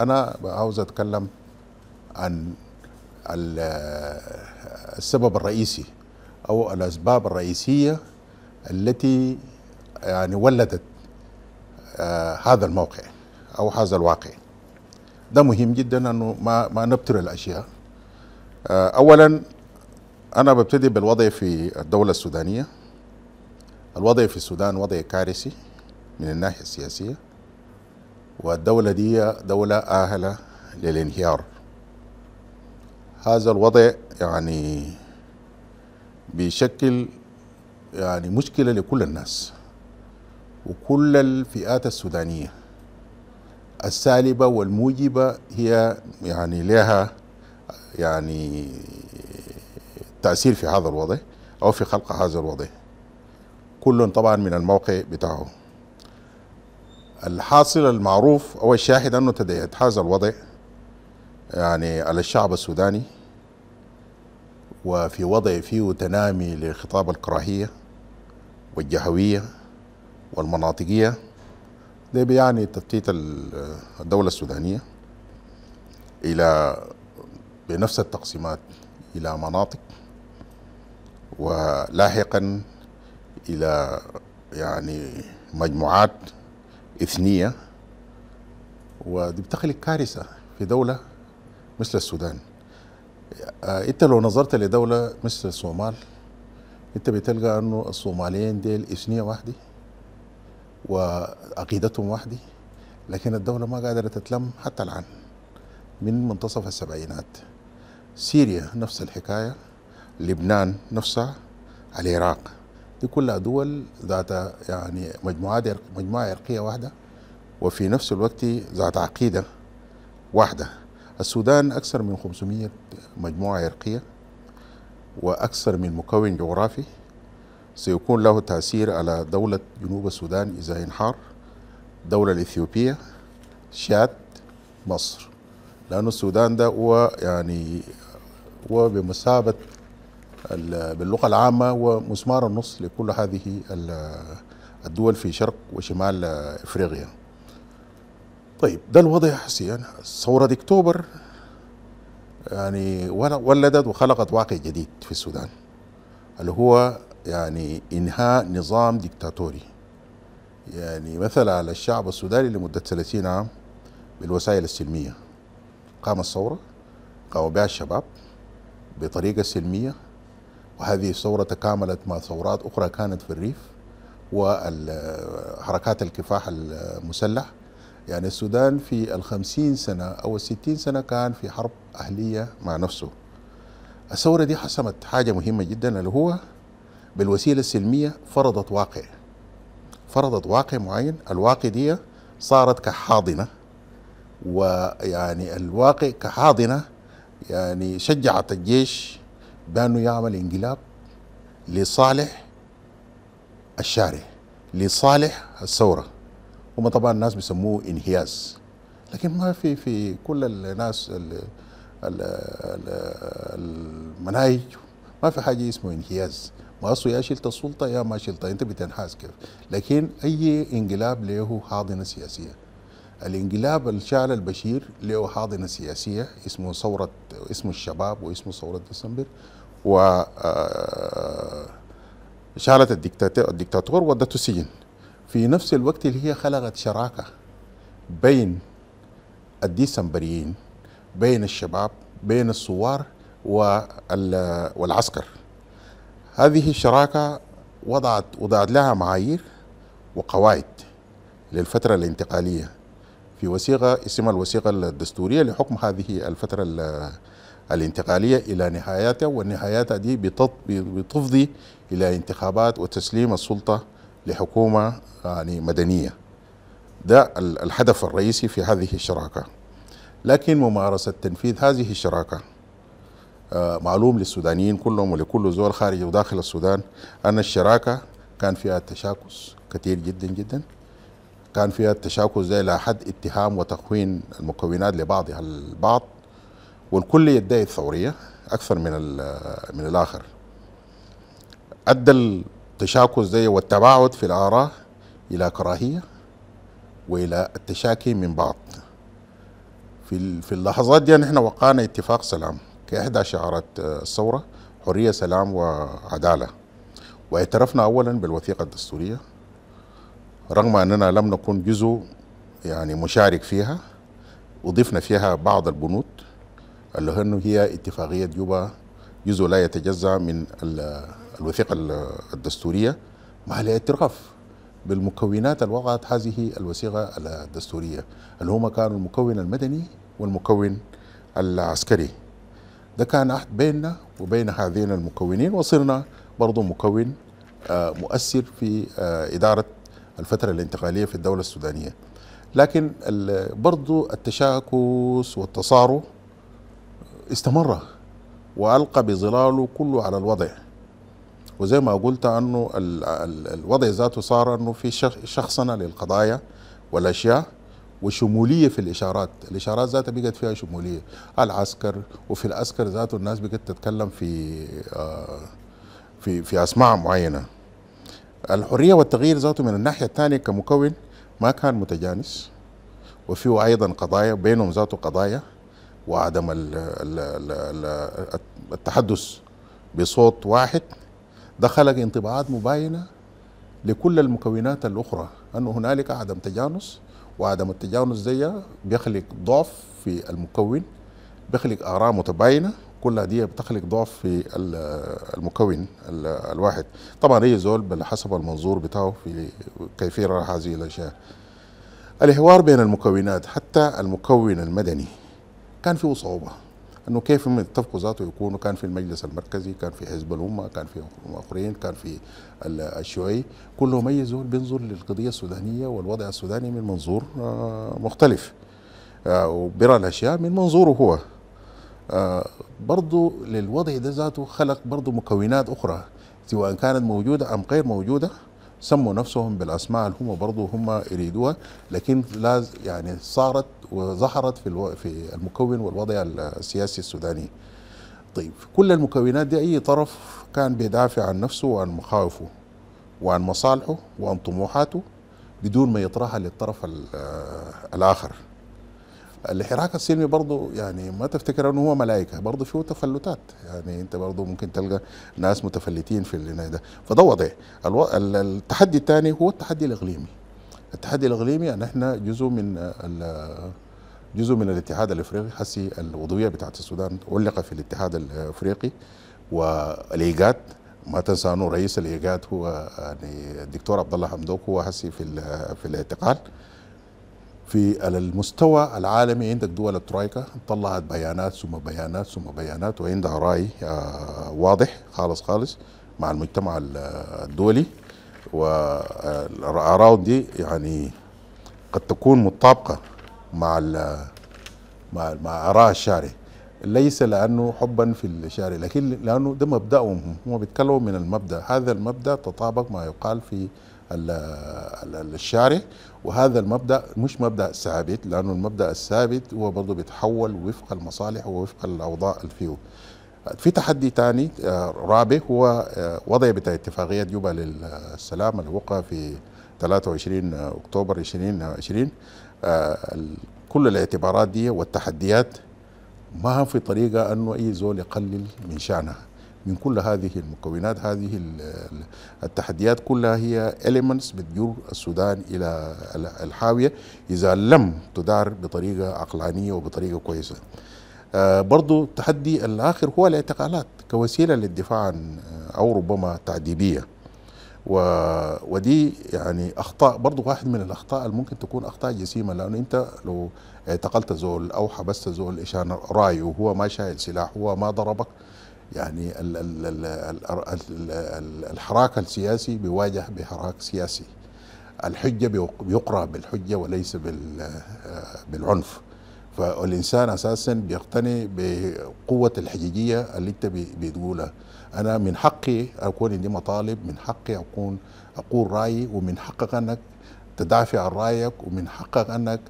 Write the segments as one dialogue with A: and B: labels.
A: أنا عاوز أتكلم عن السبب الرئيسي أو الأسباب الرئيسية التي يعني ولدت آه، هذا الموقع أو هذا الواقع ده مهم جدا أنه ما ما نبتر الأشياء آه، أولا أنا ببتدي بالوضع في الدولة السودانية الوضع في السودان وضع كارثي من الناحية السياسية والدولة دي دولة آهلة للانهيار هذا الوضع يعني بيشكل يعني مشكلة لكل الناس وكل الفئات السودانية السالبة والموجبة هي يعني لها يعني تأثير في هذا الوضع أو في خلق هذا الوضع كل طبعا من الموقع بتاعه الحاصل المعروف أو الشاهد أنه تدهيت هذا الوضع يعني على الشعب السوداني وفي وضع فيه تنامي لخطاب الكراهية والجهوية والمناطقية ده بيعني تفتيت الدولة السودانية إلى بنفس التقسيمات إلى مناطق ولاحقا إلى يعني مجموعات إثنية ودي بتخلق كارثة في دولة مثل السودان آه، أنت لو نظرت لدولة مثل الصومال أنت بتلقى أنه الصوماليين ديل إثنية واحدة وعقيدتهم واحدة لكن الدولة ما قادرة تتلم حتى الآن من منتصف السبعينات سوريا نفس الحكاية لبنان نفسها العراق دي كلها دول ذات يعني مجموعات مجموعة عرقية واحدة وفي نفس الوقت ذات عقيدة واحدة السودان أكثر من 500 مجموعة عرقية وأكثر من مكون جغرافي سيكون له تأثير على دولة جنوب السودان إذا انحار دولة الإثيوبية شاد مصر لأن السودان ده هو يعني هو بمثابة باللغه العامه ومسمار النص لكل هذه الدول في شرق وشمال افريقيا. طيب ده الوضع حسيا ثوره اكتوبر يعني ولدت وخلقت واقع جديد في السودان اللي هو يعني انهاء نظام ديكتاتوري يعني مثل على الشعب السوداني لمدة 30 عام بالوسائل السلمية قام الثورة قام بها الشباب بطريقة سلمية وهذه الثورة تكاملت مع ثورات أخرى كانت في الريف وحركات الكفاح المسلح يعني السودان في الخمسين سنة أو الستين سنة كان في حرب أهلية مع نفسه الثورة دي حسمت حاجة مهمة جدا اللي هو بالوسيلة السلمية فرضت واقع فرضت واقع معين الواقع دي صارت كحاضنة ويعني الواقع كحاضنة يعني شجعت الجيش بأنه يعمل انقلاب لصالح الشارع لصالح الثورة هم طبعا الناس بيسموه انهياز لكن ما في في كل الناس المناهج ما في حاجة اسمه انهياز ما أصله يا شلت السلطة يا ما شلتها أنت بتنحاز كيف لكن أي انقلاب له حاضنة سياسية الانقلاب الشعل البشير له حاضنه سياسيه اسمه ثوره اسمه الشباب واسمه ثوره ديسمبر و آه، شالت الدكتاتور ودته السجن في نفس الوقت اللي هي خلقت شراكه بين الديسمبريين بين الشباب بين الثوار والعسكر هذه الشراكه وضعت وضعت لها معايير وقواعد للفتره الانتقاليه في وثيقة اسمها الوثيقة الدستورية لحكم هذه الفترة الانتقالية إلى نهايتها والنهايتها دي بتفضي إلى انتخابات وتسليم السلطة لحكومة يعني مدنية ده الهدف الرئيسي في هذه الشراكة لكن ممارسة تنفيذ هذه الشراكة آه، معلوم للسودانيين كلهم ولكل زول خارج وداخل السودان أن الشراكة كان فيها تشاكس كثير جدا جدا كان فيها التشاكل زي لحد اتهام وتخوين المكونات لبعضها البعض والكل يدعي الثوريه اكثر من من الاخر ادى التشاكل زي والتباعد في الاراء الى كراهيه والى التشاكي من بعض في في اللحظات دي نحن وقعنا اتفاق سلام كاحدى شعارات الثوره حريه سلام وعداله واعترفنا اولا بالوثيقه الدستوريه رغم أننا لم نكن جزء يعني مشارك فيها أضفنا فيها بعض البنود اللي هن هي اتفاقية جوبا جزء لا يتجزأ من الوثيقة الدستورية مع الاعتراف بالمكونات اللي وضعت هذه الوثيقة الدستورية اللي هما كانوا المكون المدني والمكون العسكري ده كان عهد بيننا وبين هذين المكونين وصرنا برضو مكون آه، مؤثر في آه، إدارة الفترة الانتقالية في الدولة السودانية لكن برضو التشاكس والتصارع استمر وألقى بظلاله كله على الوضع وزي ما قلت أنه الوضع ذاته صار أنه في شخصنة للقضايا والأشياء وشموليه في الاشارات، الاشارات ذاتها بقت فيها شموليه، العسكر وفي العسكر ذاته الناس بقت تتكلم في آه، في في اسماء معينه. الحرية والتغيير ذاته من الناحية الثانية كمكون ما كان متجانس وفيه أيضا قضايا بينهم ذاته قضايا وعدم التحدث بصوت واحد دخلت انطباعات مباينة لكل المكونات الأخرى أن هنالك عدم تجانس وعدم التجانس زيها بيخلق ضعف في المكون بيخلق آراء متباينة كل دي بتخلق ضعف في المكون الواحد طبعا اي زول حسب المنظور بتاعه في كيف راح هذه الاشياء الحوار بين المكونات حتى المكون المدني كان فيه صعوبه انه كيف يتفقوا ذاته يكونوا كان في المجلس المركزي كان في حزب الامه كان في اخرين كان في الشيوعي كلهم اي زول بينظر للقضيه السودانيه والوضع السوداني من منظور آه، مختلف آه، وبيرى الاشياء من منظوره هو آه، برضو للوضع ده ذاته خلق برضو مكونات أخرى سواء كانت موجودة أم غير موجودة سموا نفسهم بالاسماء اللي هم برضو هم يريدوها لكن لا يعني صارت وظهرت في في المكون والوضع السياسي السوداني. طيب كل المكونات دي اي طرف كان بيدافع عن نفسه وعن مخاوفه وعن مصالحه وعن طموحاته بدون ما يطرحها للطرف آه، الاخر. الحراك السلمي برضه يعني ما تفتكر انه هو ملائكه برضه فيه تفلتات يعني انت برضه ممكن تلقى ناس متفلتين في اللي ده فده وضع الو... التحدي الثاني هو التحدي الاقليمي التحدي الاقليمي ان احنا جزء من ال... جزء من الاتحاد الافريقي حسي العضويه بتاعت السودان علق في الاتحاد الافريقي والايجاد ما تنسى انه رئيس الايجاد هو يعني الدكتور عبد الله حمدوك هو حسي في في الاعتقال في المستوى العالمي عندك دول الترايكا طلعت بيانات ثم بيانات ثم بيانات وعندها رأي آه، واضح خالص خالص مع المجتمع الدولي والاراء آه، دي يعني قد تكون متطابقة مع مع مع آراء الشارع ليس لأنه حبا في الشارع لكن لأنه ده مبدأهم هم بيتكلموا من المبدأ هذا المبدأ تطابق ما يقال في الشارع وهذا المبدا مش مبدا ثابت لانه المبدا الثابت هو برضه بيتحول وفق المصالح ووفق الاوضاع الفيو في تحدي ثاني آه، رابع هو آه، وضع بتاع اتفاقيه جوبا للسلام الوقع في 23 اكتوبر 2020 آه، كل الاعتبارات دي والتحديات ما في طريقه انه اي زول يقلل من شانها من كل هذه المكونات هذه التحديات كلها هي elements بتجر السودان إلى الحاوية إذا لم تدار بطريقة عقلانية وبطريقة كويسة آه، برضو التحدي الآخر هو الاعتقالات كوسيلة للدفاع عن آه، أو ربما تعذيبية و... ودي يعني اخطاء برضه واحد من الاخطاء الممكن تكون اخطاء جسيمه لانه انت لو اعتقلت زول او حبست زول عشان رايه وهو ما شايل سلاح هو ما ضربك يعني الحراك السياسي بيواجه بحراك سياسي الحجة بيقرأ بالحجة وليس بالعنف فالإنسان أساسا بيقتني بقوة الحجيجية اللي أنت بتقولها أنا من حقي أكون عندي مطالب من حقي أكون أقول رأيي ومن حقك أنك تدافع عن رأيك ومن حقك أنك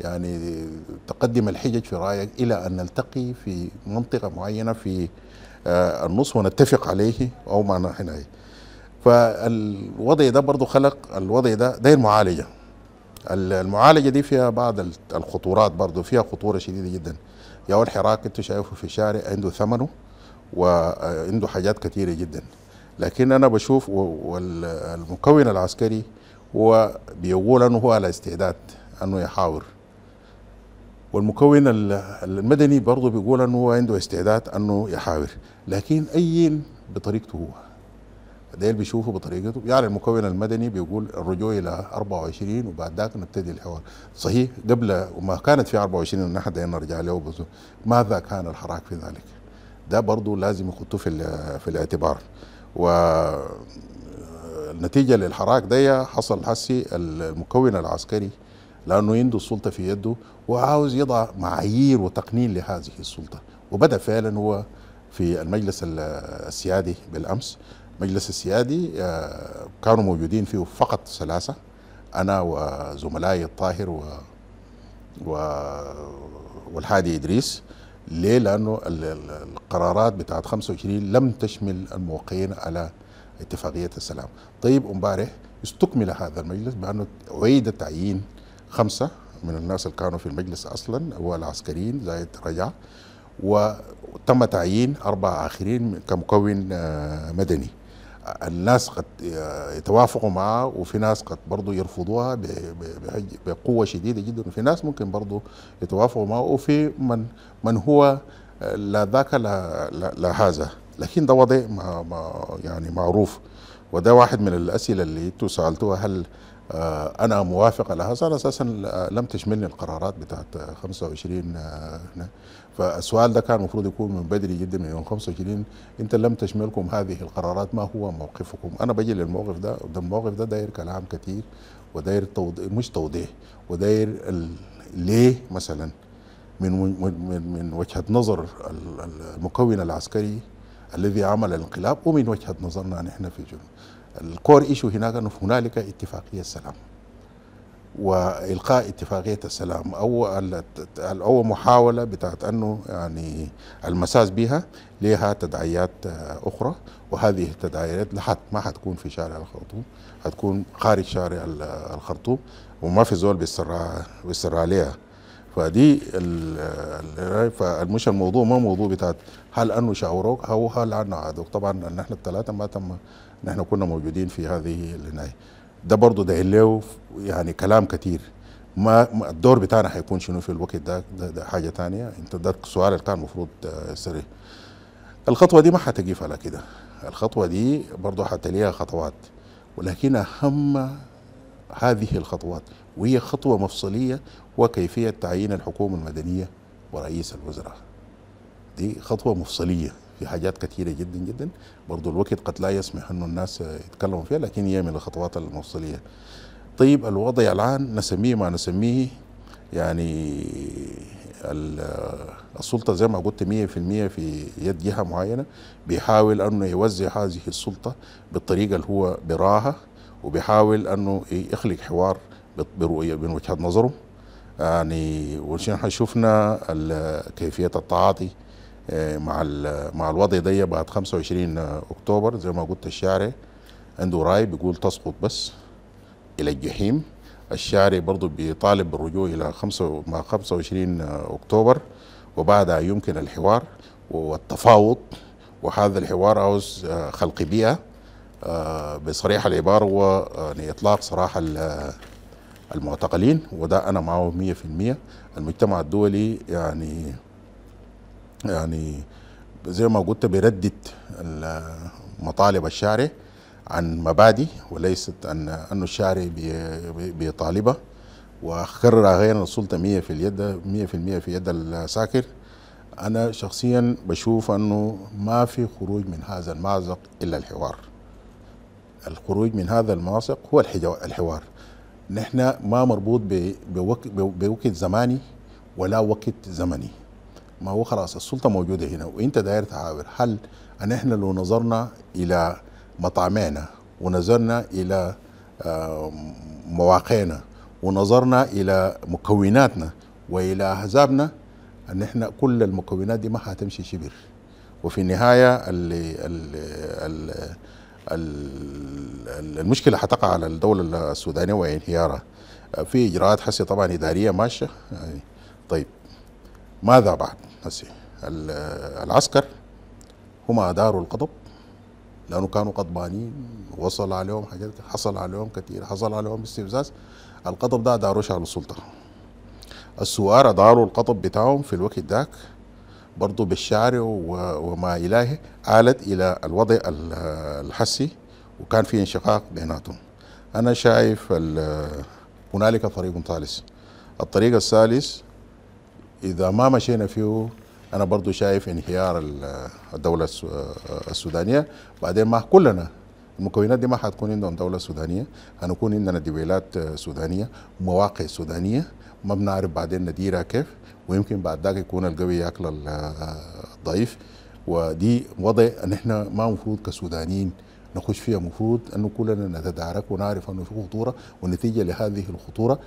A: يعني تقدم الحجج في رأيك إلى أن نلتقي في منطقة معينة في آه، النص ونتفق عليه أو مع حينئذ فالوضع ده برضو خلق الوضع ده ده المعالجة المعالجة دي فيها بعض الخطورات برضو فيها خطورة شديدة جدا يا الحراك انت شايفه في الشارع عنده ثمنه وعنده آه، حاجات كثيرة جدا لكن أنا بشوف والمكون العسكري هو بيقول أنه هو على استعداد أنه يحاور والمكون المدني برضه بيقول انه هو عنده استعداد انه يحاور لكن اي بطريقته هو ده اللي بيشوفه بطريقته يعني المكون المدني بيقول الرجوع الى 24 وبعد ذاك نبتدي الحوار صحيح قبل وما كانت في 24 نحن احد نرجع له ماذا كان الحراك في ذلك ده برضه لازم يحطوه في في الاعتبار و النتيجة للحراك ده حصل حسي المكون العسكري لأنه عنده السلطة في يده وعاوز يضع معايير وتقنين لهذه السلطة وبدأ فعلا هو في المجلس السيادي بالأمس مجلس السيادي آه، كانوا موجودين فيه فقط ثلاثة أنا وزملائي الطاهر و, و والحادي إدريس ليه؟ لأنه القرارات بتاعت 25 لم تشمل الموقعين على اتفاقية السلام طيب امبارح استكمل هذا المجلس بأنه أعيد تعيين خمسة من الناس اللي كانوا في المجلس أصلا والعسكريين زائد رجع وتم تعيين أربعة آخرين كمكون آه، مدني الناس قد آه، يتوافقوا معه وفي ناس قد برضو يرفضوها بقوة شديدة جدا وفي ناس ممكن برضو يتوافقوا معه وفي من من هو آه، لا ذاك لا, لا, هذا لكن ده وضع ما يعني معروف وده واحد من الأسئلة اللي انتوا سألتوها هل آه، انا موافق على هذا اساسا آه، لم تشملني القرارات بتاعت 25 آه، هنا فالسؤال ده كان المفروض يكون من بدري جدا من يوم 25 انت لم تشملكم هذه القرارات ما هو موقفكم انا بجي للموقف ده ده الموقف ده داير كلام كثير وداير توضيح مش توضيح وداير ليه مثلا من من من وجهه نظر المكون العسكري الذي عمل الانقلاب ومن وجهه نظرنا نحن في جنوب الكور ايشو هناك انه هنالك اتفاقيه السلام والقاء اتفاقيه السلام او او محاوله بتاعت انه يعني المساس بها لها تداعيات آه، اخرى وهذه التداعيات لحد ما حتكون في شارع الخرطوم حتكون خارج شارع الخرطوم وما في زول بيسرع بيسرع عليها فدي فمش الموضوع ما موضوع بتاعت هل انه شاوروك او هل انه عادوك طبعا نحن الثلاثه ما تم نحن كنا موجودين في هذه العنايه ده برضه ده له يعني كلام كثير ما الدور بتاعنا حيكون شنو في الوقت ده, ده, ده حاجه تانية انت ده السؤال اللي كان المفروض آه، سري الخطوه دي ما هتقف على كده الخطوه دي برضه حتليها خطوات ولكن اهم هذه الخطوات وهي خطوه مفصليه وكيفيه تعيين الحكومه المدنيه ورئيس الوزراء دي خطوه مفصليه في حاجات كثيرة جدا جدا برضو الوقت قد لا يسمح أنه الناس يتكلموا فيها لكن هي من الخطوات الموصلية طيب الوضع الآن نسميه ما نسميه يعني السلطة زي ما قلت 100% في يد جهة معينة بيحاول أنه يوزع هذه السلطة بالطريقة اللي هو براها وبيحاول أنه يخلق حوار برؤية من وجهة نظره يعني وشنو شفنا كيفية التعاطي آه، مع مع الوضع ده بعد 25 اكتوبر زي ما قلت الشعري عنده راي بيقول تسقط بس الى الجحيم الشعري برضه بيطالب بالرجوع الى 5 مع 25 اكتوبر وبعدها يمكن الحوار والتفاوض وهذا الحوار عاوز آه، خلق بيئه آه، بصريح العباره هو اطلاق سراح المعتقلين وده انا معه 100% المجتمع الدولي يعني يعني زي ما قلت بيردد مطالب الشارع عن مبادئ وليست ان أن الشارع بيطالبها وخرر غير السلطة 100 في اليد 100% في يد الساكر أنا شخصيا بشوف أنه ما في خروج من هذا المأزق إلا الحوار الخروج من هذا المأزق هو الحوار نحن ما مربوط بوقت زماني ولا وقت زمني ما هو خلاص السلطه موجوده هنا وانت داير تعاور هل ان احنا لو نظرنا الى مطعمينا ونظرنا الى مواقعنا ونظرنا الى مكوناتنا والى احزابنا ان احنا كل المكونات دي ما هتمشي شبر وفي النهايه ال ال ال المشكله حتقع على الدوله السودانيه وانهيارها في اجراءات حسي طبعا اداريه ماشيه طيب ماذا بعد هسي العسكر هم أداروا القضب لأنه كانوا قضبانين وصل عليهم حاجات حصل عليهم كثير حصل عليهم استفزاز القضب ده داروش على السلطة السوار اداروا القطب بتاعهم في الوقت ذاك برضو بالشعر وما اله آلت إلى الوضع الحسي وكان في انشقاق بيناتهم أنا شايف هنالك طريق ثالث الطريق الثالث اذا ما مشينا فيه انا برضو شايف انهيار الدوله السودانيه بعدين ما كلنا المكونات دي ما حتكون عندهم دوله سودانيه هنكون عندنا دويلات آه، سودانيه مواقع سودانيه ما بنعرف بعدين نديرها كيف ويمكن بعد ذاك يكون القوي ياكل آه، الضعيف ودي وضع ان احنا ما المفروض كسودانيين نخش فيها المفروض انه كلنا نتدارك ونعرف انه في خطوره والنتيجه لهذه الخطوره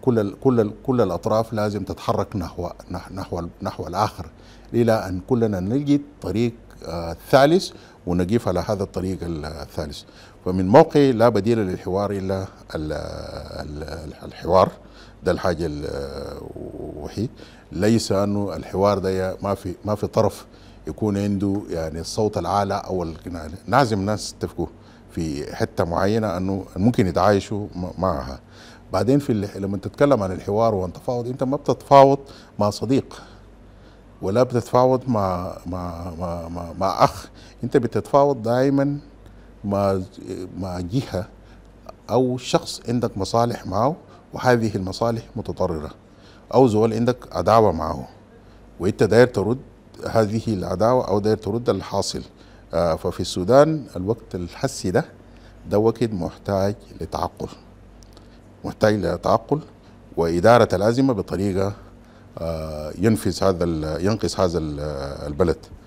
A: كل ال كل كل الاطراف لازم تتحرك نحو نحو نحو الاخر الى ان كلنا نجد طريق آه، ثالث ونقيف على هذا الطريق الثالث فمن موقعي لا بديل للحوار الا الحوار ده الحاجه الوحيد ليس انه الحوار ده ما في ما في طرف يكون عنده يعني الصوت العالى او لازم ناس تفكوا في حته معينه انه ممكن يتعايشوا معها بعدين في لما تتكلم عن الحوار وعن تفاوض انت ما بتتفاوض مع صديق ولا بتتفاوض مع مع مع مع, مع اخ انت بتتفاوض دائما مع مع جهه او شخص عندك مصالح معه وهذه المصالح متضرره او زول عندك عداوه معه وانت داير ترد هذه العداوه او داير ترد الحاصل آه، ففي السودان الوقت الحسي ده ده وقت محتاج لتعقل محتاج لتعقل وإدارة الأزمة بطريقة آه، ينفذ هذا ينقص هذا البلد